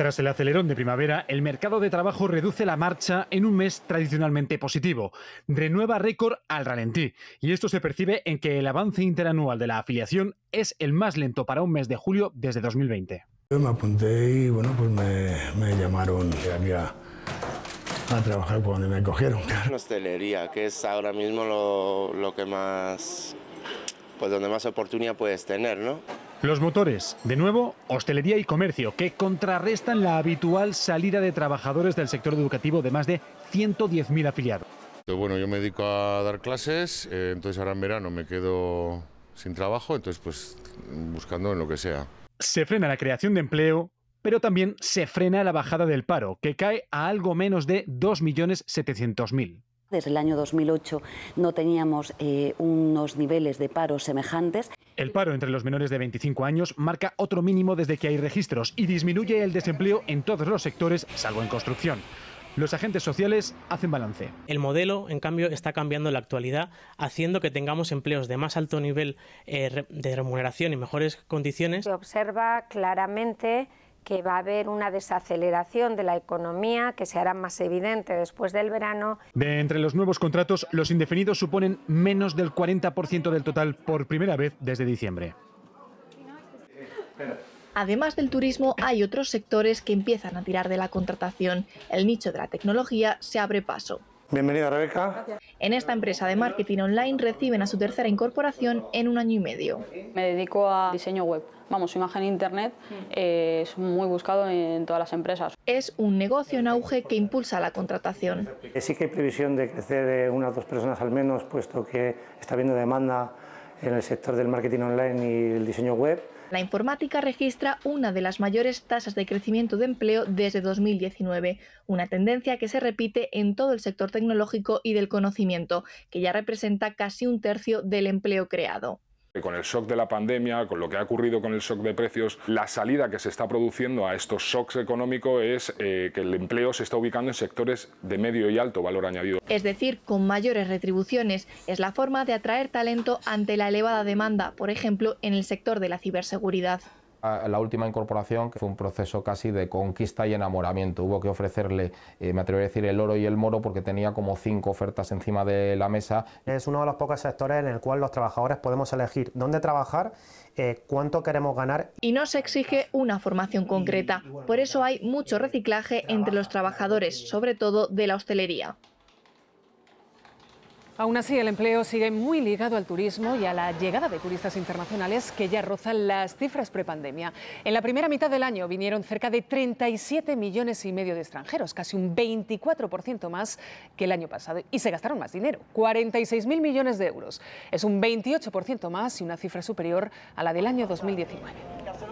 Tras el acelerón de primavera, el mercado de trabajo reduce la marcha en un mes tradicionalmente positivo, renueva récord al ralentí, y esto se percibe en que el avance interanual de la afiliación es el más lento para un mes de julio desde 2020. Yo me apunté y bueno, pues me, llamaron a, a, trabajar por donde me cogieron. Claro. Hostelería, que es ahora mismo lo, lo que más, pues donde más oportunidad puedes tener, ¿no? Los motores, de nuevo, hostelería y comercio, que contrarrestan la habitual salida de trabajadores del sector educativo de más de 110.000 afiliados. Bueno, yo me dedico a dar clases, eh, entonces ahora en verano me quedo sin trabajo, entonces pues buscando en lo que sea. Se frena la creación de empleo, pero también se frena la bajada del paro, que cae a algo menos de 2.700.000. Desde el año 2008 no teníamos eh, unos niveles de paro semejantes. El paro entre los menores de 25 años marca otro mínimo desde que hay registros y disminuye el desempleo en todos los sectores, salvo en construcción. Los agentes sociales hacen balance. El modelo, en cambio, está cambiando la actualidad, haciendo que tengamos empleos de más alto nivel eh, de remuneración y mejores condiciones. Se observa claramente que va a haber una desaceleración de la economía que se hará más evidente después del verano. De entre los nuevos contratos, los indefinidos suponen menos del 40% del total por primera vez desde diciembre. Además del turismo, hay otros sectores que empiezan a tirar de la contratación. El nicho de la tecnología se abre paso. Bienvenida, Rebeca. En esta empresa de marketing online reciben a su tercera incorporación en un año y medio. Me dedico a diseño web. Vamos, su imagen e Internet eh, es muy buscado en todas las empresas. Es un negocio en auge que impulsa la contratación. Sí que hay previsión de crecer eh, unas dos personas al menos, puesto que está habiendo demanda en el sector del marketing online y el diseño web. La informática registra una de las mayores tasas de crecimiento de empleo desde 2019, una tendencia que se repite en todo el sector tecnológico y del conocimiento, que ya representa casi un tercio del empleo creado. Con el shock de la pandemia, con lo que ha ocurrido con el shock de precios, la salida que se está produciendo a estos shocks económicos es eh, que el empleo se está ubicando en sectores de medio y alto valor añadido. Es decir, con mayores retribuciones es la forma de atraer talento ante la elevada demanda, por ejemplo, en el sector de la ciberseguridad. La última incorporación fue un proceso casi de conquista y enamoramiento. Hubo que ofrecerle, eh, me atrevo a decir, el oro y el moro porque tenía como cinco ofertas encima de la mesa. Es uno de los pocos sectores en el cual los trabajadores podemos elegir dónde trabajar, eh, cuánto queremos ganar. Y no se exige una formación concreta. Por eso hay mucho reciclaje entre los trabajadores, sobre todo de la hostelería. Aún así, el empleo sigue muy ligado al turismo y a la llegada de turistas internacionales que ya rozan las cifras prepandemia. En la primera mitad del año vinieron cerca de 37 millones y medio de extranjeros, casi un 24% más que el año pasado, y se gastaron más dinero, 46.000 millones de euros. Es un 28% más y una cifra superior a la del año 2019.